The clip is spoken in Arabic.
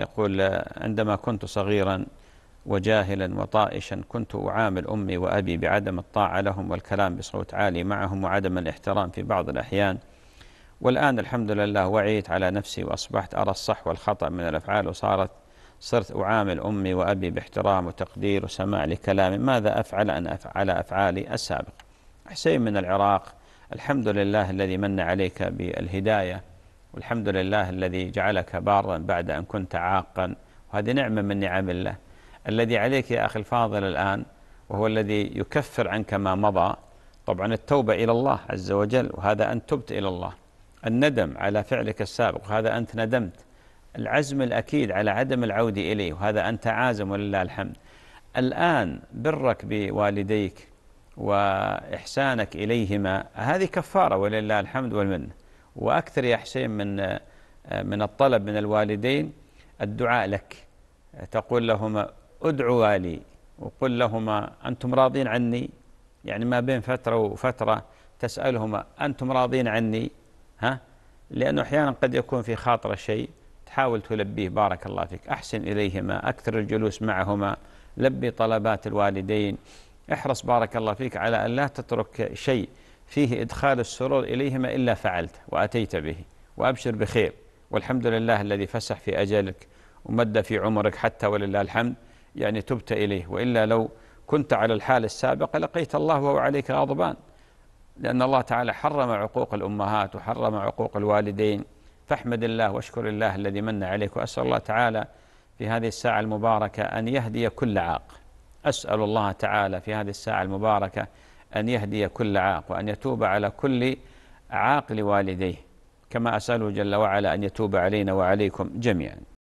يقول عندما كنت صغيرا وجاهلا وطائشا كنت أعامل أمي وأبي بعدم الطاعة لهم والكلام بصوت عالي معهم وعدم الاحترام في بعض الأحيان والآن الحمد لله وعيت على نفسي وأصبحت أرى الصح والخطأ من الأفعال وصارت صرت أعامل أمي وأبي باحترام وتقدير وسماع لكلامي ماذا أفعل أن أفعل أفعالي السابقة حسين من العراق الحمد لله الذي من عليك بالهداية والحمد لله الذي جعلك بارا بعد أن كنت عاقا وهذه نعمة من نعم الله الذي عليك يا أخي الفاضل الآن وهو الذي يكفر عنك ما مضى طبعا التوبة إلى الله عز وجل وهذا أن تبت إلى الله الندم على فعلك السابق وهذا أنت ندمت العزم الأكيد على عدم العودة إليه وهذا أنت عازم ولله الحمد الآن برك بوالديك وإحسانك إليهما هذه كفارة ولله الحمد والمنة وأكثر يا حسين من من الطلب من الوالدين الدعاء لك تقول لهما ادعوا لي وقل لهما أنتم راضين عني يعني ما بين فترة وفترة تسألهما أنتم راضين عني ها لأنه أحيانا قد يكون في خاطره شيء تحاول تلبيه بارك الله فيك أحسن إليهما أكثر الجلوس معهما لبي طلبات الوالدين احرص بارك الله فيك على أن لا تترك شيء فيه إدخال السرور إليهما إلا فعلت وأتيت به وأبشر بخير والحمد لله الذي فسح في أجلك ومد في عمرك حتى ولله الحمد يعني تبت إليه وإلا لو كنت على الحال السابقة لقيت الله وهو عليك غضبان لأن الله تعالى حرم عقوق الأمهات وحرم عقوق الوالدين فاحمد الله واشكر الله الذي من عليك وأسأل الله تعالى في هذه الساعة المباركة أن يهدي كل عاق أسأل الله تعالى في هذه الساعة المباركة أن يهدي كل عاق وأن يتوب على كل عاق لوالديه كما أسأله جل وعلا أن يتوب علينا وعليكم جميعا